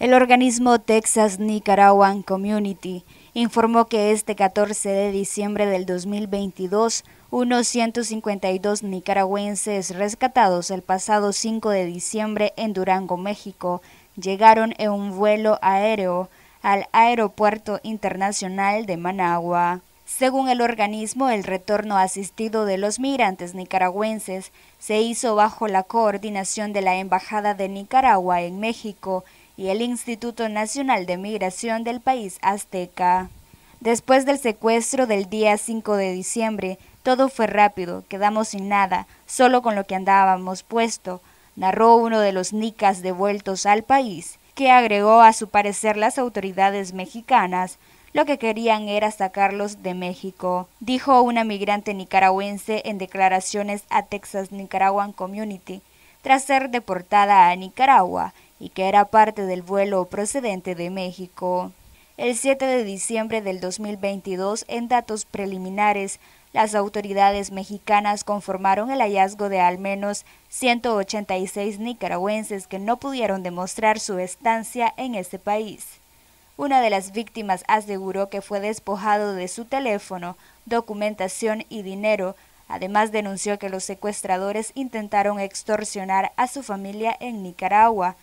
El organismo Texas Nicaraguan Community informó que este 14 de diciembre del 2022, unos 152 nicaragüenses rescatados el pasado 5 de diciembre en Durango, México, llegaron en un vuelo aéreo al Aeropuerto Internacional de Managua. Según el organismo, el retorno asistido de los migrantes nicaragüenses se hizo bajo la coordinación de la Embajada de Nicaragua en México y el Instituto Nacional de Migración del país azteca. Después del secuestro del día 5 de diciembre, todo fue rápido, quedamos sin nada, solo con lo que andábamos puesto, narró uno de los nicas devueltos al país, que agregó a su parecer las autoridades mexicanas lo que querían era sacarlos de México, dijo una migrante nicaragüense en declaraciones a Texas Nicaraguan Community, tras ser deportada a Nicaragua y que era parte del vuelo procedente de México. El 7 de diciembre del 2022, en datos preliminares, las autoridades mexicanas conformaron el hallazgo de al menos 186 nicaragüenses que no pudieron demostrar su estancia en ese país. Una de las víctimas aseguró que fue despojado de su teléfono, documentación y dinero. Además denunció que los secuestradores intentaron extorsionar a su familia en Nicaragua,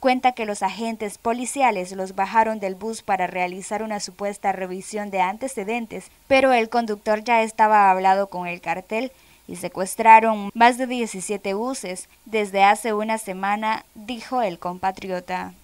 cuenta que los agentes policiales los bajaron del bus para realizar una supuesta revisión de antecedentes, pero el conductor ya estaba hablado con el cartel y secuestraron más de 17 buses desde hace una semana, dijo el compatriota.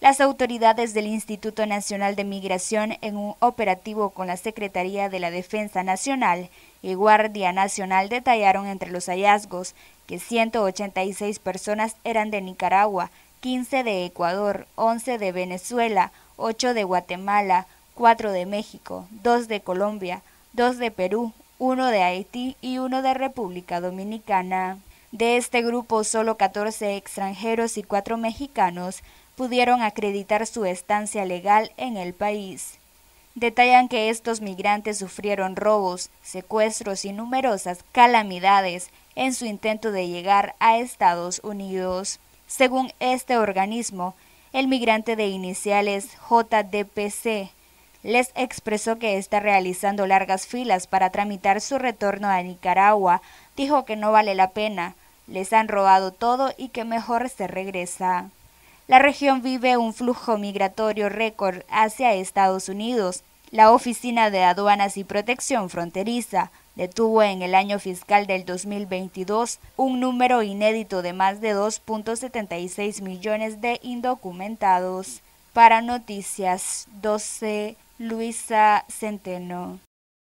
Las autoridades del Instituto Nacional de Migración, en un operativo con la Secretaría de la Defensa Nacional y Guardia Nacional, detallaron entre los hallazgos que 186 personas eran de Nicaragua, 15 de Ecuador, 11 de Venezuela, 8 de Guatemala, 4 de México, 2 de Colombia, 2 de Perú, 1 de Haití y 1 de República Dominicana. De este grupo, solo 14 extranjeros y 4 mexicanos pudieron acreditar su estancia legal en el país. Detallan que estos migrantes sufrieron robos, secuestros y numerosas calamidades en su intento de llegar a Estados Unidos. Según este organismo, el migrante de iniciales JDPC les expresó que está realizando largas filas para tramitar su retorno a Nicaragua, dijo que no vale la pena, les han robado todo y que mejor se regresa. La región vive un flujo migratorio récord hacia Estados Unidos. La Oficina de Aduanas y Protección Fronteriza detuvo en el año fiscal del 2022 un número inédito de más de 2.76 millones de indocumentados. Para Noticias 12, Luisa Centeno.